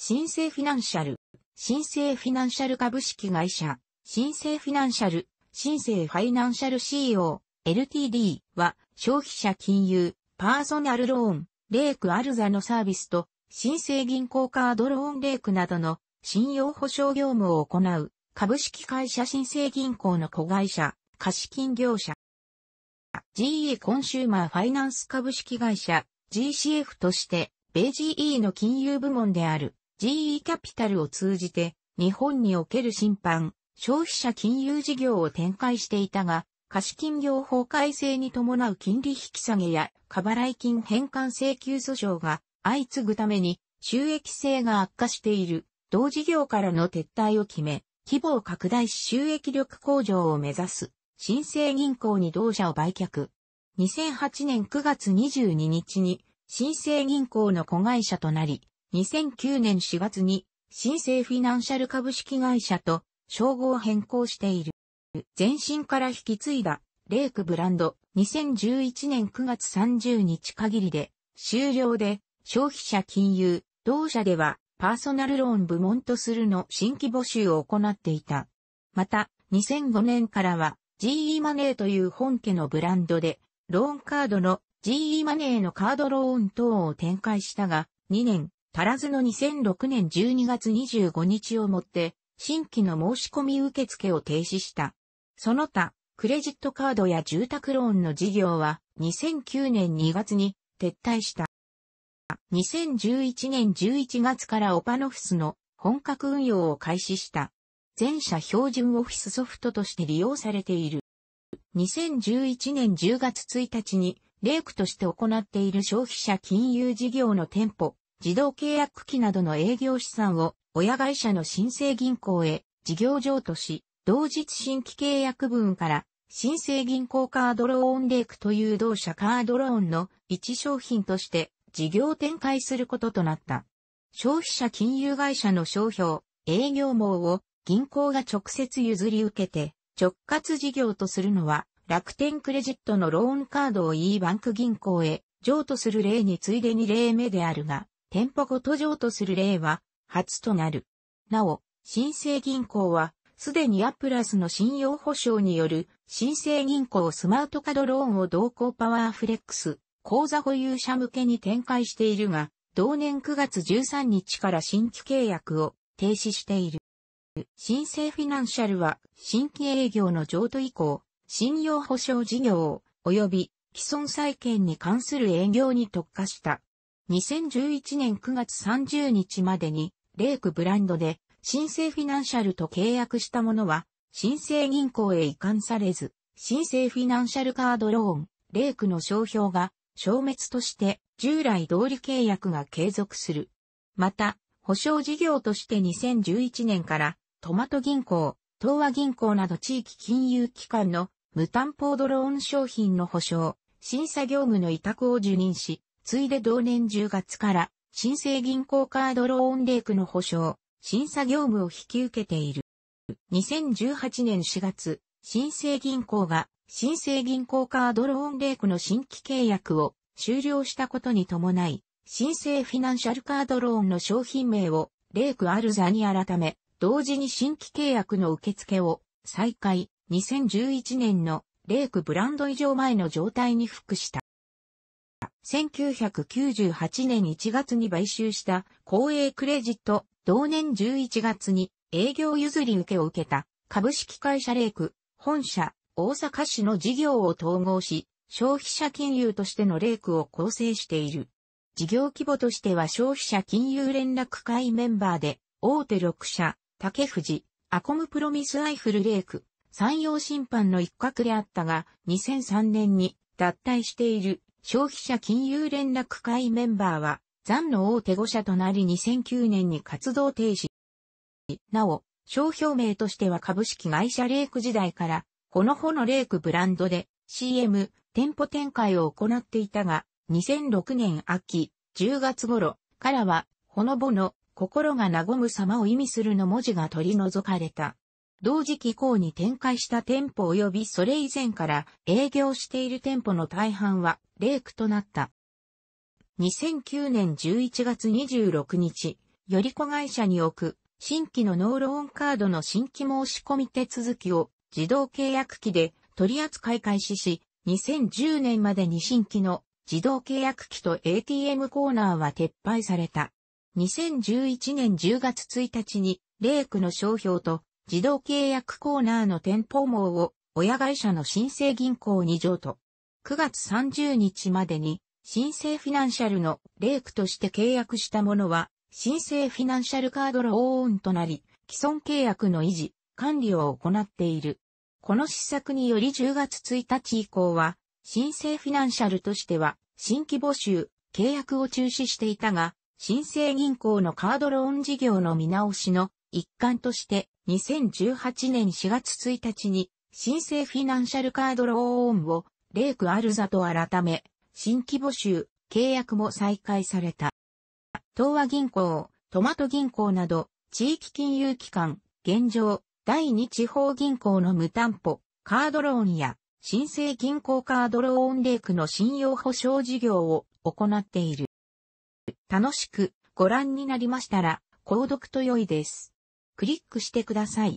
新生フィナンシャル、新生フィナンシャル株式会社、新生フィナンシャル、新生ファイナンシャル CEO、LTD は消費者金融、パーソナルローン、レイクアルザのサービスと、新生銀行カードローンレイクなどの信用保証業務を行う、株式会社新生銀行の子会社、貸金業者。GE コンシューマーファイナンス株式会社、GCF として、米 GE の金融部門である GE キャピタルを通じて、日本における審判、消費者金融事業を展開していたが、貸金業法改正に伴う金利引き下げや、過払い金返還請求訴訟が相次ぐために、収益性が悪化している、同事業からの撤退を決め、規模を拡大し収益力向上を目指す、新生銀行に同社を売却。2008年9月22日に、新生銀行の子会社となり、2009年4月に新生フィナンシャル株式会社と称号を変更している。前身から引き継いだレイクブランド2011年9月30日限りで終了で消費者金融同社ではパーソナルローン部門とするの新規募集を行っていた。また2005年からは GE マネーという本家のブランドでローンカードの GE マネーのカードローン等を展開したが2年足らずの2006年12月25日をもって、新規の申し込み受付を停止した。その他、クレジットカードや住宅ローンの事業は2009年2月に撤退した。2011年11月からオパノフスの本格運用を開始した。全社標準オフィスソフトとして利用されている。2011年10月1日に、レークとして行っている消費者金融事業の店舗、自動契約機などの営業資産を親会社の新生銀行へ事業譲渡し、同日新規契約分から新生銀行カードローンレイクという同社カードローンの一商品として事業展開することとなった。消費者金融会社の商標、営業網を銀行が直接譲り受けて直轄事業とするのは楽天クレジットのローンカードを E バンク銀行へ譲渡する例に次いで2例目であるが、店舗ごと譲渡する例は初となる。なお、新生銀行は、すでにアプラスの信用保証による新生銀行スマートカードローンを同行パワーフレックス、口座保有者向けに展開しているが、同年9月13日から新規契約を停止している。新生フィナンシャルは新規営業の譲渡以降、信用保証事業及び既存債権に関する営業に特化した2011年9月30日までに、レイクブランドで、新生フィナンシャルと契約したものは、新生銀行へ移管されず、新生フィナンシャルカードローン、レイクの商標が、消滅として、従来通り契約が継続する。また、保証事業として2011年から、トマト銀行、東和銀行など地域金融機関の無担保ドローン商品の保証、審査業務の委託を受任し、次いで同年10月から、新生銀行カードローンレイクの保証、審査業務を引き受けている。2018年4月、新生銀行が、新生銀行カードローンレイクの新規契約を終了したことに伴い、新生フィナンシャルカードローンの商品名を、レイクアルザに改め、同時に新規契約の受付を再開、2011年のレイクブランド以上前の状態に復した。1998年1月に買収した公営クレジット、同年11月に営業譲り受けを受けた株式会社レイク、本社、大阪市の事業を統合し、消費者金融としてのレイクを構成している。事業規模としては消費者金融連絡会メンバーで、大手6社、竹藤、アコムプロミスアイフルレイク、山陽審判の一角であったが、2003年に脱退している。消費者金融連絡会メンバーは、残の大手5社となり2009年に活動停止。なお、商標名としては株式会社レイク時代から、このほのレイクブランドで CM、店舗展開を行っていたが、2006年秋、10月頃からは、ほのぼの、心が和む様を意味するの文字が取り除かれた。同時期以降に展開した店舗及びそれ以前から営業している店舗の大半はレイクとなった。2009年11月26日、より子会社に置く新規のノーローンカードの新規申し込み手続きを自動契約機で取扱い開始し、2010年までに新規の自動契約機と ATM コーナーは撤廃された。2011年10月1日に、レイクの商標と自動契約コーナーの店舗網を親会社の新生銀行に譲渡。9月30日までに新生フィナンシャルのレークとして契約したものは新生フィナンシャルカードローンとなり既存契約の維持、管理を行っている。この施策により10月1日以降は新生フィナンシャルとしては新規募集、契約を中止していたが、新生銀行のカードローン事業の見直しの一環として、2018年4月1日に、新生フィナンシャルカードローンを、レイクアルザと改め、新規募集、契約も再開された。東和銀行、トマト銀行など、地域金融機関、現状、第二地方銀行の無担保、カードローンや、新生銀行カードローンレイクの信用保証事業を行っている。楽しくご覧になりましたら、購読と良いです。クリックしてください。